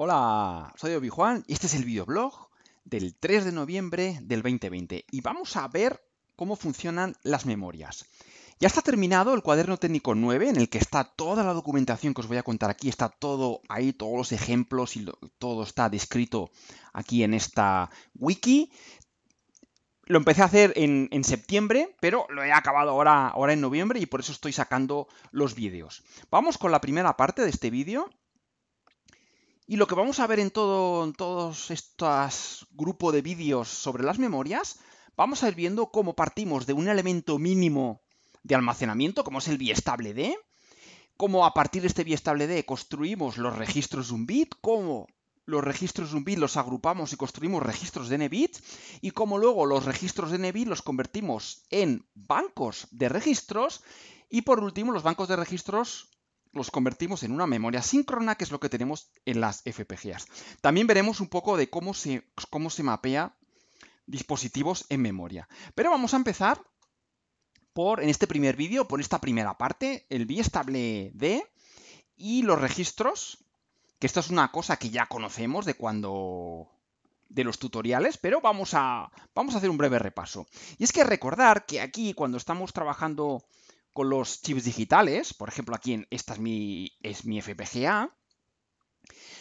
Hola, soy Obi Juan y este es el videoblog del 3 de noviembre del 2020 y vamos a ver cómo funcionan las memorias. Ya está terminado el cuaderno técnico 9 en el que está toda la documentación que os voy a contar aquí, está todo ahí, todos los ejemplos y todo está descrito aquí en esta wiki. Lo empecé a hacer en, septiembre, pero lo he acabado ahora, ahora en noviembre y por eso estoy sacando los vídeos. Vamos con la primera parte de este vídeo y lo que vamos a ver en, todo, en todos estos grupos de vídeos sobre las memorias, vamos a ir viendo cómo partimos de un elemento mínimo de almacenamiento, como es el biestable D, cómo a partir de este biestable D construimos los registros de un bit, cómo los registros de un bit los agrupamos y construimos registros de n bit y cómo luego los registros de n bit los convertimos en bancos de registros, y por último los bancos de registros los convertimos en una memoria síncrona, que es lo que tenemos en las FPGAs. También veremos un poco de cómo se, cómo se mapea dispositivos en memoria. Pero vamos a empezar por, en este primer vídeo, por esta primera parte, el biestable D y los registros, que esto es una cosa que ya conocemos de cuando de los tutoriales, pero vamos a, vamos a hacer un breve repaso. Y es que recordar que aquí, cuando estamos trabajando con los chips digitales, por ejemplo aquí en esta es mi, es mi FPGA,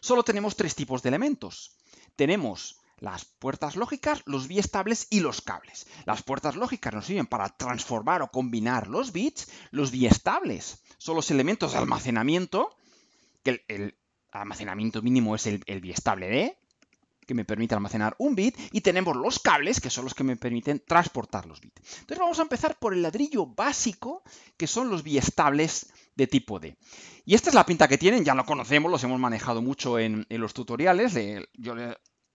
solo tenemos tres tipos de elementos. Tenemos las puertas lógicas, los biestables y los cables. Las puertas lógicas nos sirven para transformar o combinar los bits, los biestables son los elementos de almacenamiento, que el, almacenamiento mínimo es el, el biestable D, que me permite almacenar un bit, y tenemos los cables, que son los que me permiten transportar los bits. Entonces vamos a empezar por el ladrillo básico, que son los biestables de tipo D. Y esta es la pinta que tienen, ya lo conocemos, los hemos manejado mucho en, los tutoriales, yo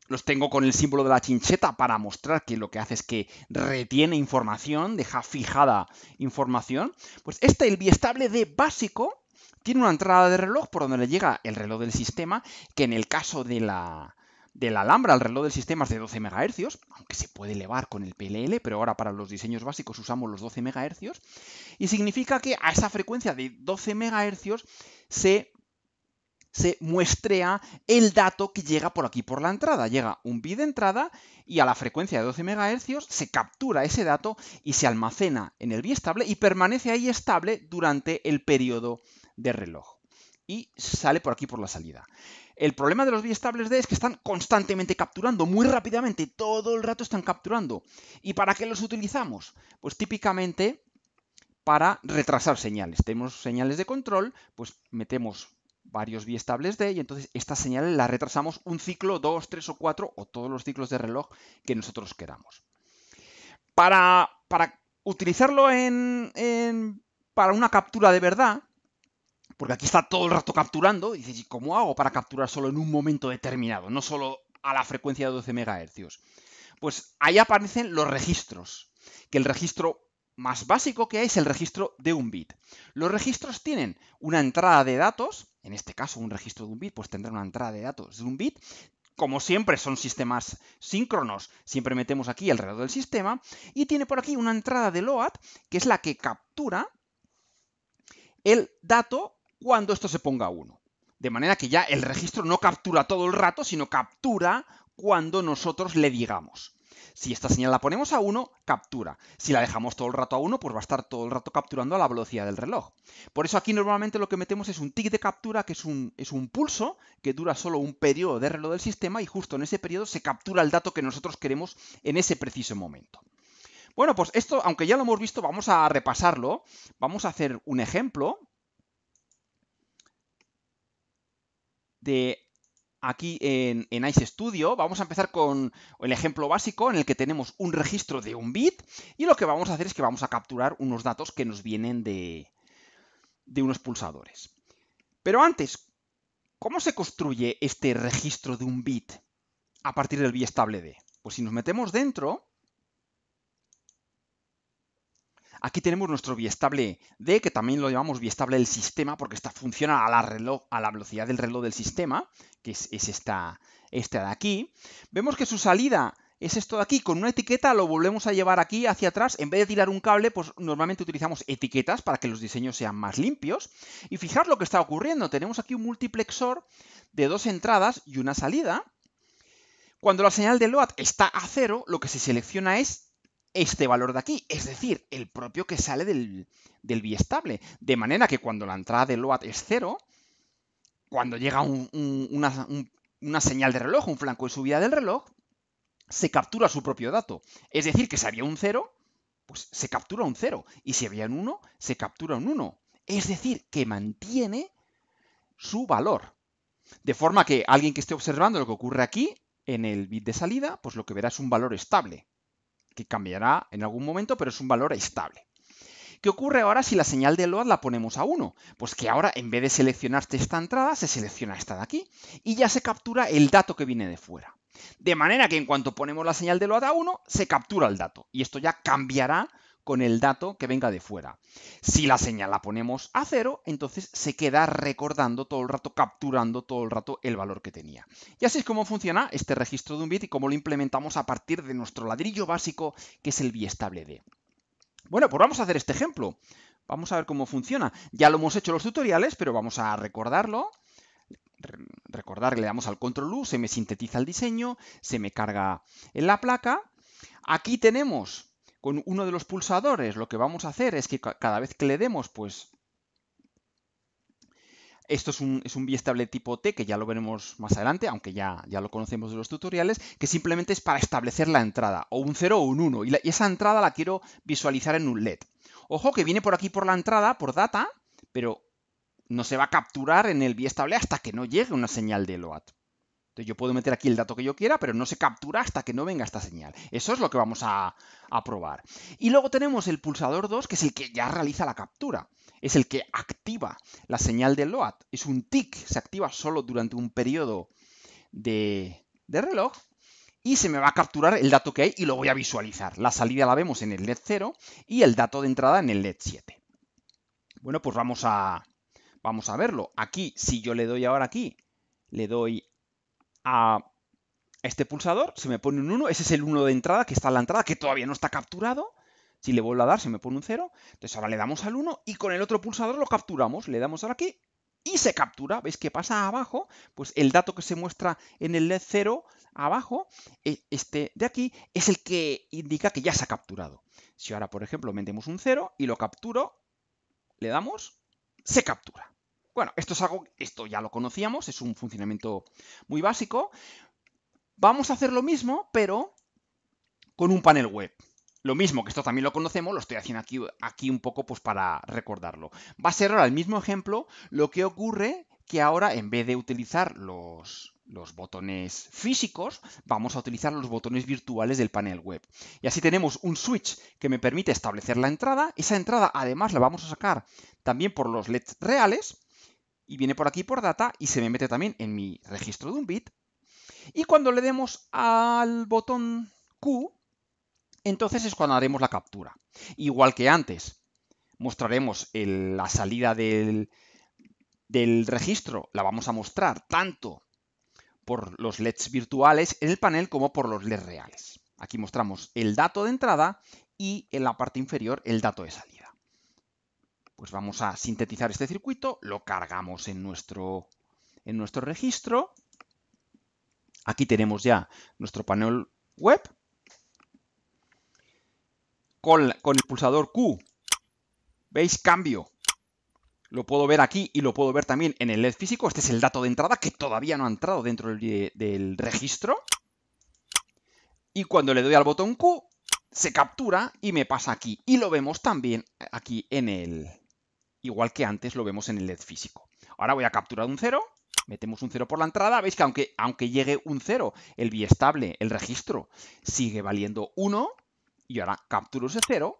los tengo con el símbolo de la chincheta para mostrar que lo que hace es que retiene información, deja fijada información. Pues este, el biestable D básico, tiene una entrada de reloj por donde le llega el reloj del sistema, que en el caso de la, del la el reloj del sistema es de 12 MHz, aunque se puede elevar con el PLL, pero ahora para los diseños básicos usamos los 12 MHz, y significa que a esa frecuencia de 12 MHz se, muestrea el dato que llega por aquí por la entrada. Llega un bit de entrada y a la frecuencia de 12 MHz se captura ese dato y se almacena en el estable y permanece ahí estable durante el periodo de reloj. Y sale por aquí por la salida. El problema de los biestables D es que están constantemente capturando, muy rápidamente, todo el rato están capturando. ¿Y para qué los utilizamos? Pues típicamente para retrasar señales. Tenemos señales de control, pues metemos varios biestables D y entonces estas señales las retrasamos un ciclo, dos, tres o cuatro o todos los ciclos de reloj que nosotros queramos. Para, utilizarlo en, para una captura de verdad, porque aquí está todo el rato capturando y dices, ¿y cómo hago para capturar solo en un momento determinado? No solo a la frecuencia de 12 MHz. Pues ahí aparecen los registros, que el registro más básico que hay es el registro de un bit. Los registros tienen una entrada de datos, en este caso un registro de un bit, pues tendrá una entrada de datos de un bit. Como siempre son sistemas síncronos, siempre metemos aquí alrededor del sistema. Y tiene por aquí una entrada de LOAD, que es la que captura el dato cuando esto se ponga a 1. De manera que ya el registro no captura todo el rato, sino captura cuando nosotros le digamos. Si esta señal la ponemos a 1, captura. Si la dejamos todo el rato a 1, pues va a estar todo el rato capturando a la velocidad del reloj. Por eso aquí normalmente lo que metemos es un tick de captura, que es un, es un pulso, que dura solo un periodo de reloj del sistema y justo en ese periodo se captura el dato que nosotros queremos en ese preciso momento. Bueno, pues esto, aunque ya lo hemos visto, vamos a repasarlo. Vamos a hacer un ejemplo de aquí en, Ice Studio, vamos a empezar con el ejemplo básico en el que tenemos un registro de un bit y lo que vamos a hacer es que vamos a capturar unos datos que nos vienen de, de unos pulsadores. Pero antes, ¿cómo se construye este registro de un bit a partir del estable D? Pues si nos metemos dentro, Aquí tenemos nuestro biestable D, que también lo llamamos biestable del sistema porque esta funciona a la, velocidad del reloj del sistema, que es, esta, esta de aquí. Vemos que su salida es esto de aquí, con una etiqueta lo volvemos a llevar aquí hacia atrás, en vez de tirar un cable, pues normalmente utilizamos etiquetas para que los diseños sean más limpios. Y fijaros lo que está ocurriendo, tenemos aquí un multiplexor de dos entradas y una salida. Cuando la señal de LOAD está a cero, lo que se selecciona es este valor de aquí, es decir, el propio que sale del, del estable. De manera que cuando la entrada del OAT es cero, cuando llega una, una, señal de reloj, un flanco de subida del reloj, se captura su propio dato. Es decir, que si había un cero, pues se captura un cero. Y si había un 1, se captura un 1. Es decir, que mantiene su valor. De forma que alguien que esté observando lo que ocurre aquí, en el bit de salida, pues lo que verá es un valor estable que cambiará en algún momento, pero es un valor estable. ¿Qué ocurre ahora si la señal de load la ponemos a 1? Pues que ahora en vez de seleccionarte esta entrada, se selecciona esta de aquí y ya se captura el dato que viene de fuera. De manera que en cuanto ponemos la señal de load a 1, se captura el dato y esto ya cambiará con el dato que venga de fuera. Si la señal la ponemos a cero, entonces se queda recordando todo el rato, capturando todo el rato el valor que tenía. Y así es como funciona este registro de un bit y cómo lo implementamos a partir de nuestro ladrillo básico, que es el biestable D. Bueno, pues vamos a hacer este ejemplo. Vamos a ver cómo funciona. Ya lo hemos hecho en los tutoriales, pero vamos a recordarlo recordar le damos al control U, se me sintetiza el diseño, se me carga en la placa. Aquí tenemos con uno de los pulsadores, lo que vamos a hacer es que cada vez que le demos, pues... Esto es un, biestable tipo T, que ya lo veremos más adelante, aunque ya, ya lo conocemos de los tutoriales, que simplemente es para establecer la entrada, o un 0 o un 1, y, y esa entrada la quiero visualizar en un LED. Ojo que viene por aquí por la entrada, por data, pero no se va a capturar en el biestable hasta que no llegue una señal de LOAD. Entonces yo puedo meter aquí el dato que yo quiera, pero no se captura hasta que no venga esta señal. Eso es lo que vamos a, probar. Y luego tenemos el pulsador 2, que es el que ya realiza la captura. Es el que activa la señal de LOAD. Es un tick, se activa solo durante un periodo de, reloj y se me va a capturar el dato que hay y lo voy a visualizar. La salida la vemos en el LED 0 y el dato de entrada en el LED 7. Bueno, pues vamos a, vamos a verlo. Aquí, si yo le doy ahora aquí, le doy a este pulsador, se me pone un 1, ese es el 1 de entrada que está en la entrada, que todavía no está capturado. Si le vuelvo a dar, se me pone un 0. Entonces ahora le damos al 1 y con el otro pulsador lo capturamos. Le damos ahora aquí y se captura. ¿Veis qué pasa abajo? Pues el dato que se muestra en el LED 0 abajo, e, este de aquí, es el que indica que ya se ha capturado. Si ahora, por ejemplo, metemos un 0 y lo capturo, le damos, se captura. Bueno, esto es algo, esto ya lo conocíamos, es un funcionamiento muy básico. Vamos a hacer lo mismo, pero con un panel web. Lo mismo, que esto también lo conocemos, lo estoy haciendo aquí, aquí un poco pues, para recordarlo. Va a ser ahora el mismo ejemplo, lo que ocurre que ahora en vez de utilizar los, los botones físicos, vamos a utilizar los botones virtuales del panel web. Y así tenemos un switch que me permite establecer la entrada. Esa entrada además la vamos a sacar también por los LEDs reales y viene por aquí por data y se me mete también en mi registro de un bit. Y cuando le demos al botón Q, entonces es cuando haremos la captura. Igual que antes, mostraremos la salida del, del registro, la vamos a mostrar tanto por los LEDs virtuales en el panel como por los LEDs reales. Aquí mostramos el dato de entrada y en la parte inferior el dato de salida. Pues vamos a sintetizar este circuito, lo cargamos en nuestro, en nuestro registro. Aquí tenemos ya nuestro panel web. Con, el pulsador Q, ¿veis? Cambio. Lo puedo ver aquí y lo puedo ver también en el LED físico. Este es el dato de entrada que todavía no ha entrado dentro del registro. Y cuando le doy al botón Q, se captura y me pasa aquí. Y lo vemos también aquí en el, igual que antes lo vemos en el LED físico. Ahora voy a capturar un 0, metemos un 0 por la entrada, veis que aunque, aunque llegue un 0, el estable, el registro, sigue valiendo 1, y ahora capturo ese 0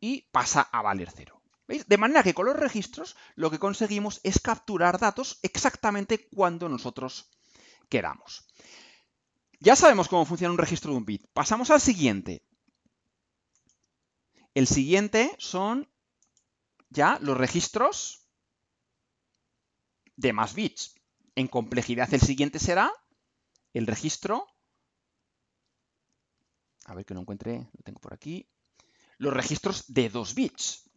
y pasa a valer 0. ¿Veis? De manera que con los registros lo que conseguimos es capturar datos exactamente cuando nosotros queramos. Ya sabemos cómo funciona un registro de un bit. Pasamos al siguiente. El siguiente son ya los registros de más bits. En complejidad el siguiente será el registro... A ver que no encuentre, lo tengo por aquí. Los registros de 2 bits.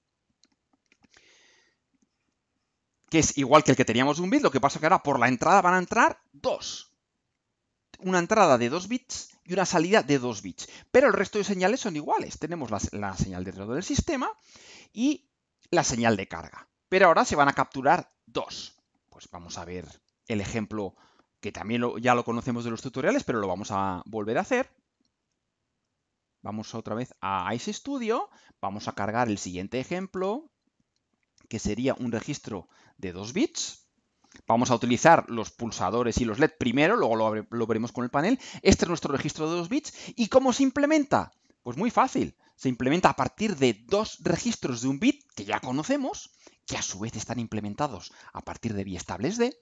Que es igual que el que teníamos de un bit, lo que pasa es que ahora por la entrada van a entrar dos. Una entrada de dos bits y una salida de dos bits. Pero el resto de señales son iguales. Tenemos la, señal de dentro del sistema y la señal de carga. Pero ahora se van a capturar dos. Pues vamos a ver el ejemplo que también ya lo conocemos de los tutoriales, pero lo vamos a volver a hacer. Vamos otra vez a Ice Studio, vamos a cargar el siguiente ejemplo, que sería un registro de dos bits. Vamos a utilizar los pulsadores y los LED primero, luego lo, veremos con el panel. Este es nuestro registro de dos bits. ¿Y cómo se implementa? Pues muy fácil. Se implementa a partir de dos registros de un bit que ya conocemos, que a su vez están implementados a partir de biestables D,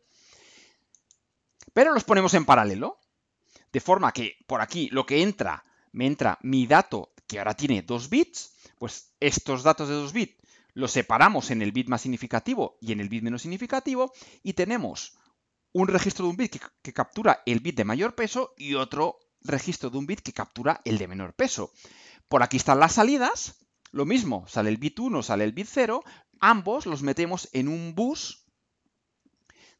pero los ponemos en paralelo, de forma que por aquí lo que entra, me entra mi dato que ahora tiene dos bits, pues estos datos de dos bits los separamos en el bit más significativo y en el bit menos significativo y tenemos un registro de un bit que, captura el bit de mayor peso y otro registro de un bit que captura el de menor peso. Por aquí están las salidas lo mismo, sale el bit 1, sale el bit 0, ambos los metemos en un bus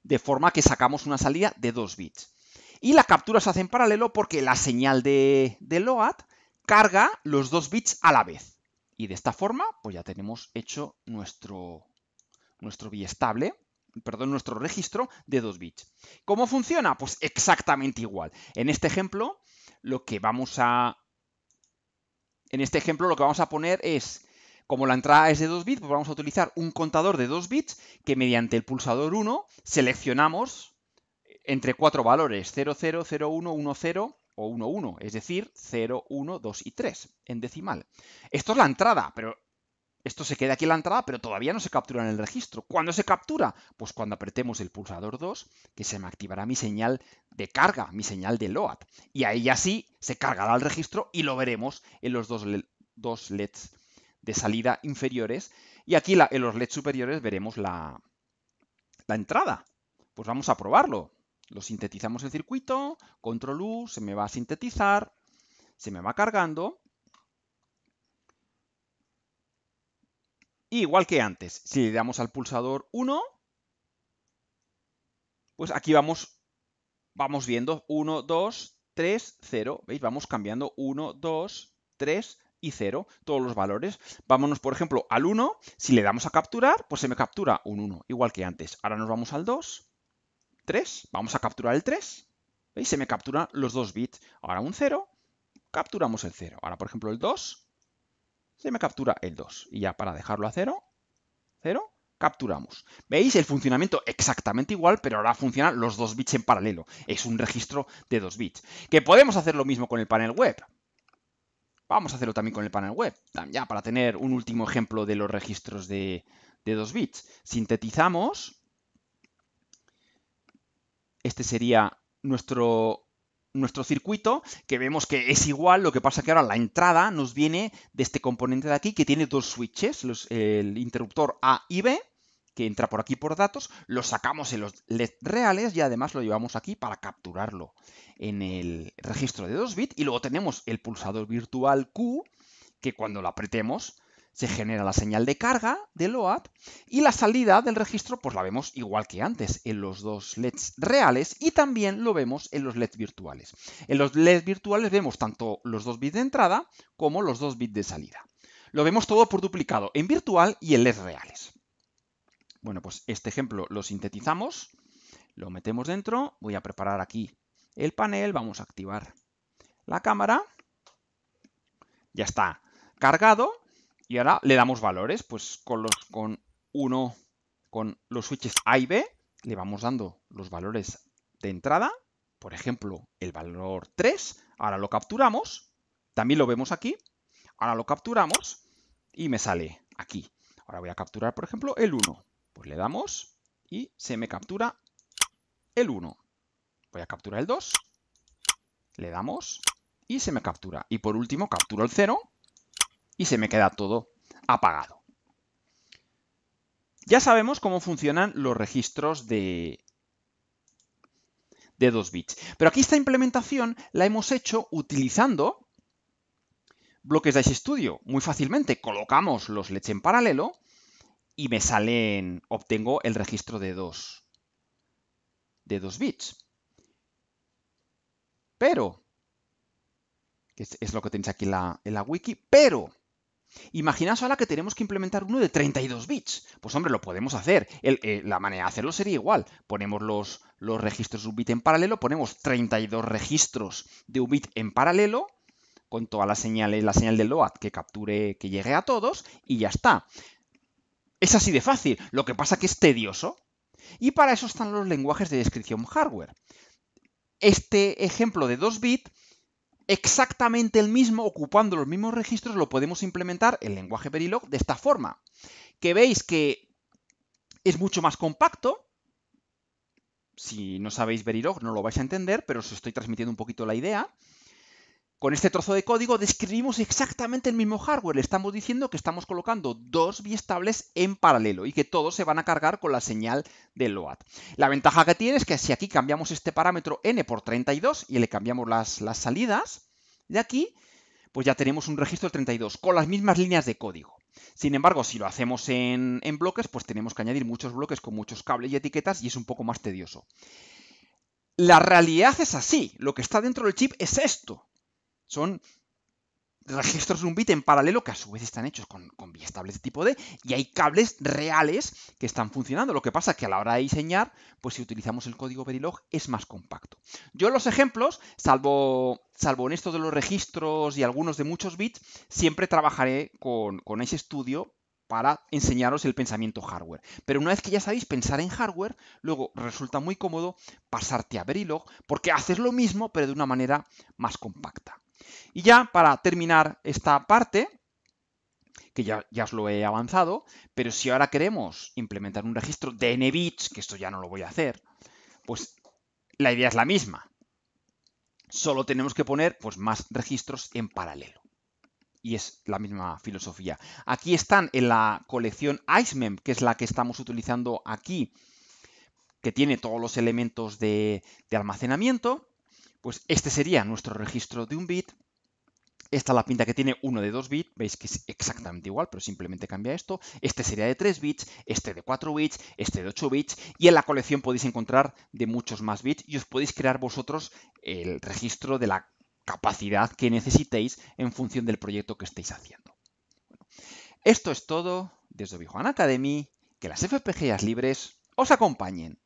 de forma que sacamos una salida de 2 bits. Y la captura se hace en paralelo porque la señal de, de LOAD carga los dos bits a la vez. Y de esta forma, pues ya tenemos hecho nuestro, nuestro estable perdón, nuestro registro de 2 bits. ¿Cómo funciona? Pues exactamente igual. En este ejemplo, lo que vamos a en este ejemplo lo que vamos a poner es, como la entrada es de 2 bits, pues vamos a utilizar un contador de 2 bits que mediante el pulsador 1 seleccionamos entre cuatro valores, 0, 0, 0, 0 o 1, 1, es decir, 0, 1, 2 y 3 en decimal. Esto es la entrada, pero esto se queda aquí en la entrada, pero todavía no se captura en el registro. ¿Cuándo se captura? Pues cuando apretemos el pulsador 2, que se me activará mi señal de carga, mi señal de LOAD. Y ahí ya sí se cargará el registro y lo veremos en los dos, LEDs e de salida inferiores. Y aquí en los LEDs superiores veremos la, la entrada. Pues vamos a probarlo. Lo sintetizamos el circuito, control U, se me va a sintetizar, se me va cargando igual que antes, si le damos al pulsador 1, pues aquí vamos, vamos viendo 1, 2, 3, 0. ¿Veis? Vamos cambiando 1, 2, 3 y 0, todos los valores. Vámonos, por ejemplo, al 1. Si le damos a capturar, pues se me captura un 1, igual que antes. Ahora nos vamos al 2, 3. Vamos a capturar el 3. ¿Veis? Se me capturan los dos bits. Ahora un 0. Capturamos el 0. Ahora, por ejemplo, el 2 se me captura el 2. Y ya para dejarlo a 0, 0, capturamos. ¿Veis? El funcionamiento exactamente igual, pero ahora funcionan los dos bits en paralelo. Es un registro de 2 bits. Que podemos hacer lo mismo con el panel web. Vamos a hacerlo también con el panel web, ya para tener un último ejemplo de los registros de, de 2 bits. Sintetizamos. Este sería nuestro nuestro circuito, que vemos que es igual, lo que pasa que ahora la entrada nos viene de este componente de aquí, que tiene dos switches, los, el interruptor A y B, que entra por aquí por datos, lo sacamos en los LED reales y además lo llevamos aquí para capturarlo en el registro de 2 bits y luego tenemos el pulsador virtual Q que cuando lo apretemos se genera la señal de carga del load y la salida del registro pues la vemos igual que antes en los dos LEDs reales y también lo vemos en los LEDs virtuales. En los LEDs virtuales vemos tanto los dos bits de entrada como los dos bits de salida. Lo vemos todo por duplicado en virtual y en LEDs reales. Bueno, pues este ejemplo lo sintetizamos, lo metemos dentro, voy a preparar aquí el panel, vamos a activar la cámara, ya está cargado y ahora le damos valores, pues con los con con los switches A y B, le vamos dando los valores de entrada, por ejemplo, el valor 3, ahora lo capturamos, también lo vemos aquí, ahora lo capturamos y me sale aquí. Ahora voy a capturar, por ejemplo, el 1, pues le damos y se me captura el 1. Voy a capturar el 2, le damos y se me captura. Y por último capturo el 0 y se me queda todo apagado. Ya sabemos cómo funcionan los registros de, de 2 bits. Pero aquí esta implementación la hemos hecho utilizando bloques de Studio. Muy fácilmente colocamos los LEDs en paralelo y me salen, obtengo el registro de 2 de 2 bits. Pero, que es, lo que tenéis aquí en la wiki, pero Imaginaos ahora que tenemos que implementar uno de 32 bits. Pues hombre, lo podemos hacer. Eh, la manera de hacerlo sería igual. Ponemos los, registros de un bit en paralelo, ponemos 32 registros de un bit en paralelo con toda la señal, la señal de LOAD que capture, que llegue a todos y ya está. Es así de fácil. Lo que pasa que es tedioso. Y para eso están los lenguajes de descripción hardware. Este ejemplo de 2 bits exactamente el mismo, ocupando los mismos registros, lo podemos implementar en lenguaje Verilog de esta forma. Que veis que es mucho más compacto. Si no sabéis Verilog no lo vais a entender, pero os estoy transmitiendo un poquito la idea. Con este trozo de código describimos exactamente el mismo hardware. Le estamos diciendo que estamos colocando dos biestables en paralelo y que todos se van a cargar con la señal de LOAD. La ventaja que tiene es que si aquí cambiamos este parámetro n por 32 y le cambiamos las, salidas de aquí, pues ya tenemos un registro de 32 con las mismas líneas de código. Sin embargo, si lo hacemos en bloques, pues tenemos que añadir muchos bloques con muchos cables y etiquetas y es un poco más tedioso. La realidad es así, lo que está dentro del chip es esto, son registros de un bit en paralelo que a su vez están hechos con, con biestables de tipo D y hay cables reales que están funcionando. Lo que pasa es que a la hora de diseñar, pues si utilizamos el código Verilog es más compacto. Yo los ejemplos, salvo, salvo en esto de los registros y algunos de muchos bits, siempre trabajaré con, con ese estudio para enseñaros el pensamiento hardware. Pero una vez que ya sabéis pensar en hardware, luego resulta muy cómodo pasarte a Verilog porque haces lo mismo pero de una manera más compacta. Y ya para terminar esta parte, que ya, os lo he avanzado, pero si ahora queremos implementar un registro de nbits, que esto ya no lo voy a hacer, pues la idea es la misma. Solo tenemos que poner pues, más registros en paralelo. Y es la misma filosofía. Aquí están en la colección IceMem, que es la que estamos utilizando aquí, que tiene todos los elementos de almacenamiento. Pues este sería nuestro registro de un bit. Esta es la pinta que tiene uno de 2 bits, veis que es exactamente igual, pero simplemente cambia esto. Este sería de 3 bits, este de 4 bits, este de 8 bits, y en la colección podéis encontrar de muchos más bits y os podéis crear vosotros el registro de la capacidad que necesitéis en función del proyecto que estéis haciendo. esto es todo desde Obi Academy, que las FPGAs libres os acompañen.